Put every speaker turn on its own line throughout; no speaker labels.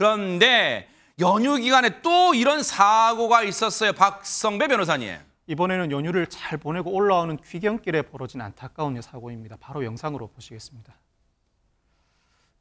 그런데 연휴 기간에 또 이런 사고가 있었어요. 박성배 변호사님. 이번에는 연휴를 잘 보내고 올라오는 귀경길에 벌어진 안타까운 사고입니다. 바로
영상으로 보시겠습니다.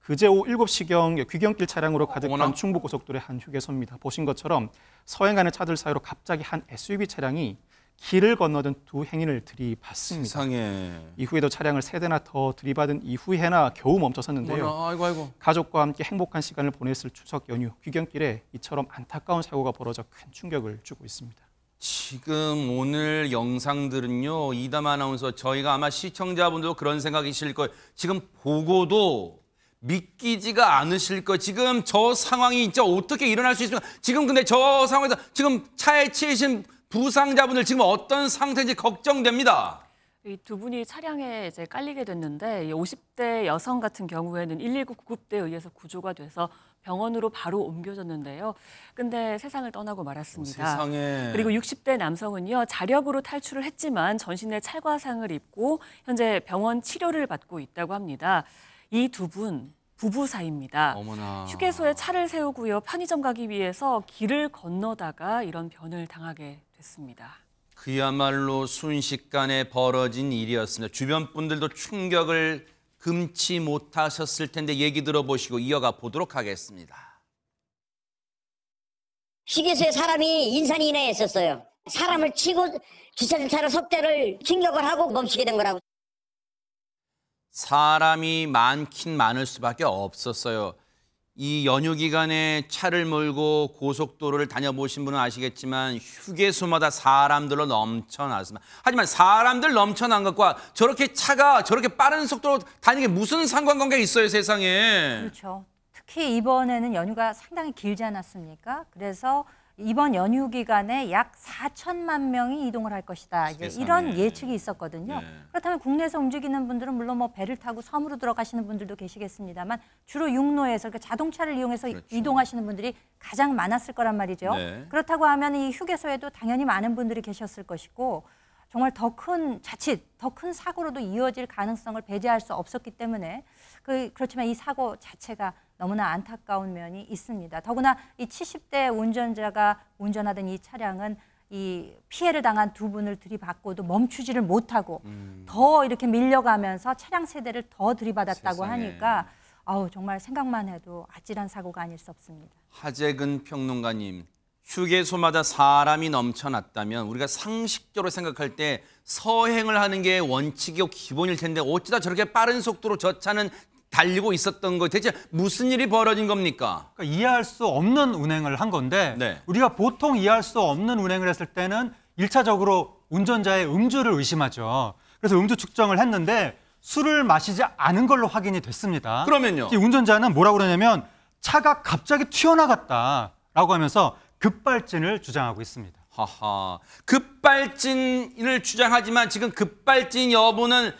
그제 오후 7시경 귀경길 차량으로 가득한 충북 고속도로의 한 휴게소입니다. 보신 것처럼 서행하는 차들 사이로 갑자기 한 SUV 차량이 길을 건너던 두 행인을 들이받습니다. 세상에. 이후에도 차량을 세 대나 더 들이받은 이후에나 겨우 멈춰섰는데요. 아이고, 아이고. 가족과 함께 행복한 시간을 보냈을 추석 연휴 귀경길에 이처럼 안타까운 사고가 벌어져 큰 충격을 주고 있습니다.
지금 오늘 영상들은요. 이담 아나운서 저희가 아마 시청자분들도 그런 생각이실 거예요. 지금 보고도 믿기지가 않으실 거예요. 지금 저 상황이 진짜 어떻게 일어날 수 있습니까? 지금 근데 저 상황에서 지금 차에 치이신 부상자분들 지금 어떤 상태인지 걱정됩니다.
이 두 분이 차량에 이제 깔리게 됐는데 50대 여성 같은 경우에는 119 구급대에 의해서 구조가 돼서 병원으로 바로 옮겨졌는데요. 근데 세상을 떠나고 말았습니다. 어, 세상에. 그리고 60대 남성은요. 자력으로 탈출을 했지만 전신에 찰과상을 입고 현재 병원 치료를 받고 있다고 합니다. 이두분 부부 사이입니다. 어머나. 휴게소에 차를 세우고요. 편의점 가기 위해서 길을 건너다가 이런 변을 당하게 됐습니다.
그야말로 순식간에 벌어진 일이었습니다. 주변 분들도 충격을 금치 못하셨을 텐데 얘기 들어보시고 이어가 보도록 하겠습니다.
휴게소에 사람이 인산 인하였었어요. 사람을 치고 주차 차로 속대를 충격을 하고 멈추게 된 거라고.
사람이 많긴 많을 수밖에 없었어요. 이 연휴 기간에 차를 몰고 고속도로를 다녀보신 분은 아시겠지만 휴게소마다 사람들로 넘쳐났습니다. 하지만 사람들 넘쳐난 것과 저렇게 차가 저렇게 빠른 속도로 다니는 게 무슨 상관관계가 있어요 세상에.
그렇죠. 특히 이번에는 연휴가 상당히 길지 않았습니까? 그래서 이번 연휴 기간에 약 4천만 명이 이동을 할 것이다. 세상 이런 예측이 있었거든요. 네. 그렇다면 국내에서 움직이는 분들은 물론 뭐 배를 타고 섬으로 들어가시는 분들도 계시겠습니다만 주로 육로에서 그러니까 자동차를 이용해서 그렇죠. 이동하시는 분들이 가장 많았을 거란 말이죠. 네. 그렇다고 하면 이 휴게소에도 당연히 많은 분들이 계셨을 것이고 정말 더 큰 자칫 더 큰 사고로도 이어질 가능성을 배제할 수 없었기 때문에 그, 그렇지만 이 사고 자체가 너무나 안타까운 면이 있습니다. 더구나 이 70대 운전자가 운전하던 이 차량은 이 피해를 당한 두 분을 들이받고도 멈추지를 못하고 음. 더 이렇게 밀려가면서 차량 세대를 더 들이받았다고 세상에. 하니까 아우 정말 생각만 해도 아찔한 사고가 아닐 수 없습니다.
하재근 평론가님 휴게소마다 사람이 넘쳐났다면 우리가 상식적으로 생각할 때 서행을 하는 게 원칙이고 기본일 텐데 어찌다 저렇게 빠른 속도로 저 차는 달리고 있었던 거 대체 무슨 일이 벌어진 겁니까? 그러니까 이해할 수 없는 운행을 한 건데 네. 우리가 보통 이해할 수 없는 운행을 했을 때는 일차적으로 운전자의 음주를 의심하죠. 그래서 음주 측정을 했는데 술을 마시지 않은 걸로 확인이 됐습니다. 그러면요? 이 운전자는 뭐라고 그러냐면 차가 갑자기 튀어나갔다라고 하면서 급발진을 주장하고 있습니다. 하하. 급발진을 주장하지만 지금 급발진 여부는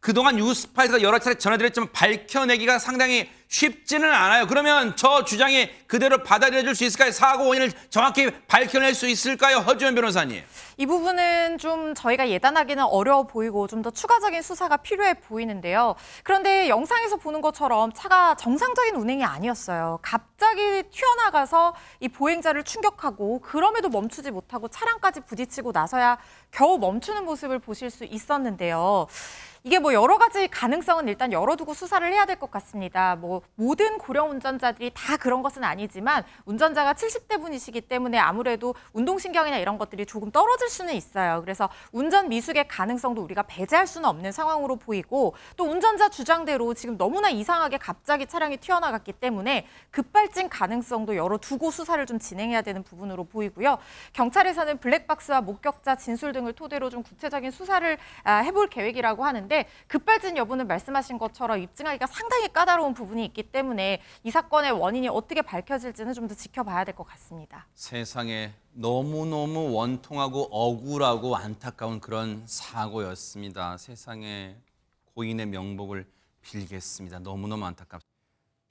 그동안 뉴스파에서 여러 차례 전해드렸지만 밝혀내기가 상당히 쉽지는 않아요. 그러면 저 주장이 그대로 받아들여질 수 있을까요? 사고 원인을 정확히 밝혀낼 수 있을까요? 허지원 변호사님. 이
부분은 좀 저희가 예단하기는 어려워 보이고 좀 더 추가적인 수사가 필요해 보이는데요. 그런데 영상에서 보는 것처럼 차가 정상적인 운행이 아니었어요. 갑 갑자기 튀어나가서 이 보행자를 충격하고 그럼에도 멈추지 못하고 차량까지 부딪히고 나서야 겨우 멈추는 모습을 보실 수 있었는데요. 이게 뭐 여러 가지 가능성은 일단 열어두고 수사를 해야 될 것 같습니다. 뭐 모든 고령 운전자들이 다 그런 것은 아니지만 운전자가 70대 분이시기 때문에 아무래도 운동신경이나 이런 것들이 조금 떨어질 수는 있어요. 그래서 운전 미숙의 가능성도 우리가 배제할 수는 없는 상황으로 보이고 또 운전자 주장대로 지금 너무나 이상하게 갑자기 차량이 튀어나갔기 때문에 급발 탈진 가능성도 열어두고 수사를 좀 진행해야 되는 부분으로 보이고요. 경찰에서는 블랙박스와 목격자 진술 등을 토대로 좀 구체적인 수사를 아, 해볼 계획이라고 하는데 급발진 여부는 말씀하신 것처럼 입증하기가 상당히 까다로운 부분이 있기 때문에 이 사건의 원인이 어떻게 밝혀질지는 좀 더 지켜봐야 될 것 같습니다.
세상에 너무너무 원통하고 억울하고 안타까운 그런 사고였습니다. 세상에 고인의 명복을 빌겠습니다. 너무너무 안타깝습니다.